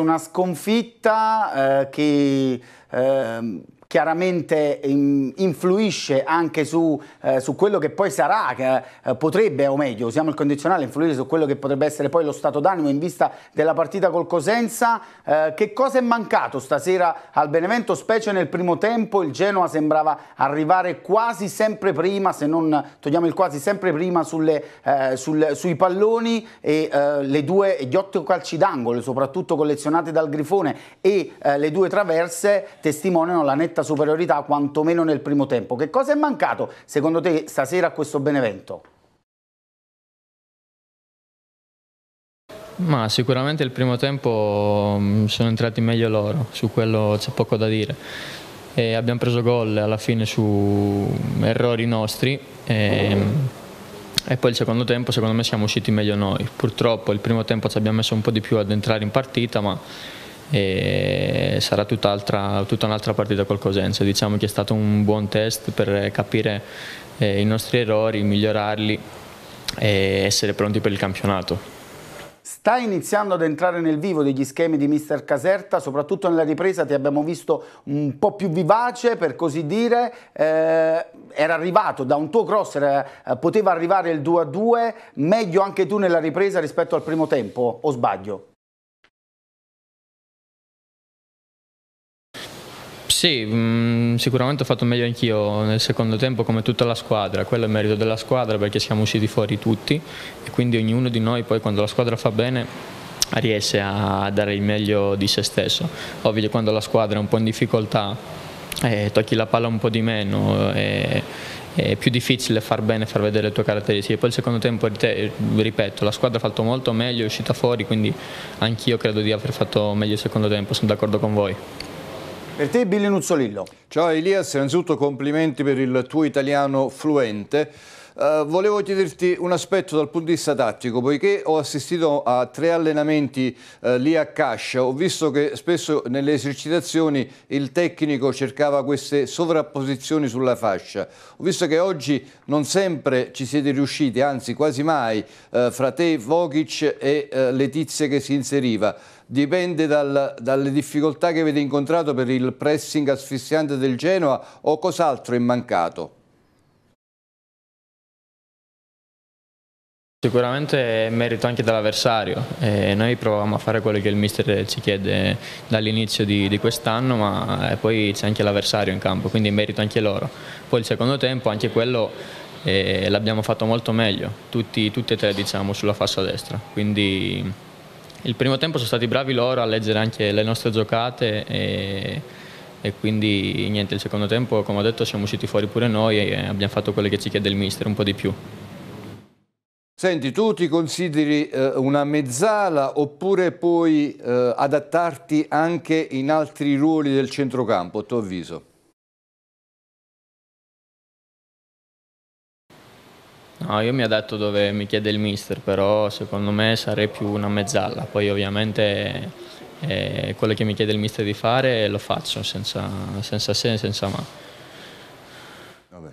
una sconfitta eh, che... Eh, chiaramente in, influisce anche su, eh, su, quello che poi sarà, che eh, potrebbe o meglio, usiamo il condizionale, influire su quello che potrebbe essere poi lo stato d'animo in vista della partita col Cosenza. Eh, che cosa è mancato stasera al Benevento, specie nel primo tempo? Il Genoa sembrava arrivare quasi sempre prima, se non togliamo il quasi sempre prima sulle, eh, sul, sui palloni e eh, le due, gli otto calci d'angolo, soprattutto collezionati dal Grifone e eh, le due traverse testimoniano la netta netta superiorità quantomeno nel primo tempo. Che cosa è mancato secondo te stasera a questo Benevento? Ma sicuramente il primo tempo mm, sono entrati meglio loro, su quello c'è poco da dire. E abbiamo preso gol alla fine su mm, errori nostri e, ehm, e, poi il secondo tempo secondo me siamo usciti meglio noi. Purtroppo il primo tempo ci abbiamo messo un po' di più ad entrare in partita ma e sarà tutta, tutta un'altra partita col Cosenza. Diciamo che è stato un buon test per capire eh, i nostri errori, migliorarli e essere pronti per il campionato. Sta iniziando ad entrare nel vivo degli schemi di mister Caserta, soprattutto nella ripresa ti abbiamo visto un po' più vivace per così dire, eh, era arrivato da un tuo cross, era, eh, poteva arrivare il 2-2, meglio anche tu nella ripresa rispetto al primo tempo o sbaglio? Sì, mh, mm, sicuramente ho fatto meglio anch'io nel secondo tempo come tutta la squadra, quello è merito della squadra perché siamo usciti fuori tutti e quindi ognuno di noi poi quando la squadra fa bene riesce a dare il meglio di se stesso. Ovvio quando la squadra è un po' in difficoltà eh, tocchi la palla un po' di meno. Eh, è più difficile far bene, far vedere le tue caratteristiche. Poi il secondo tempo, ripeto, la squadra ha fatto molto meglio, è uscita fuori, quindi anch'io credo di aver fatto meglio il secondo tempo, sono d'accordo con voi. Per te Billy Nuzzolillo. Ciao Elias, innanzitutto complimenti per il tuo italiano fluente. Eh, volevo chiederti un aspetto dal punto di vista tattico, poiché ho assistito a tre allenamenti uh, lì a Cascia, ho visto che spesso nelle esercitazioni il tecnico cercava queste sovrapposizioni sulla fascia. Ho visto che oggi non sempre ci siete riusciti, anzi quasi mai, uh, fra te, Vogic e Letizia che si inseriva. Dipende dal, dalle difficoltà che avete incontrato per il pressing asfissiante del Genoa o cos'altro è mancato? Sicuramente è merito anche dell'avversario, eh, noi provavamo a fare quello che il mister ci chiede dall'inizio di, di quest'anno ma eh, poi c'è anche l'avversario in campo, quindi è merito anche loro. Poi il secondo tempo anche quello eh, l'abbiamo fatto molto meglio, tutti, tutti e tre diciamo sulla fascia destra, quindi il primo tempo sono stati bravi loro a leggere anche le nostre giocate e, e quindi niente, il secondo tempo come ho detto siamo usciti fuori pure noi e abbiamo fatto quello che ci chiede il mister un po' di più. Senti, tu ti consideri eh, una mezzala oppure puoi eh, adattarti anche in altri ruoli del centrocampo, a tuo avviso? No, io mi adatto dove mi chiede il mister, però secondo me sarei più una mezzala. Poi ovviamente eh, quello che mi chiede il mister di fare lo faccio senza, senza se e senza ma. Vabbè.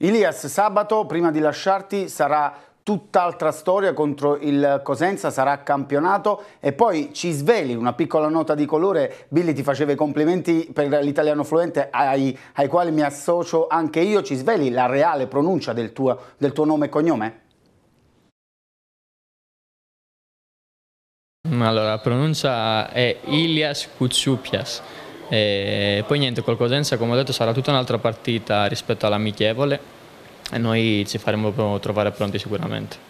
Ilias, sabato prima di lasciarti sarà tutt'altra storia contro il Cosenza, sarà campionato e poi ci sveli una piccola nota di colore, Billy ti faceva i complimenti per l'italiano fluente ai, ai quali mi associo anche io, ci sveli la reale pronuncia del tuo, del tuo nome e cognome? Allora, la pronuncia è Ilias Kutsiupias. poi niente, col Cosenza, come ho detto, sarà tutta un'altra partita rispetto all'amichevole e noi ci faremo trovare pronti sicuramente.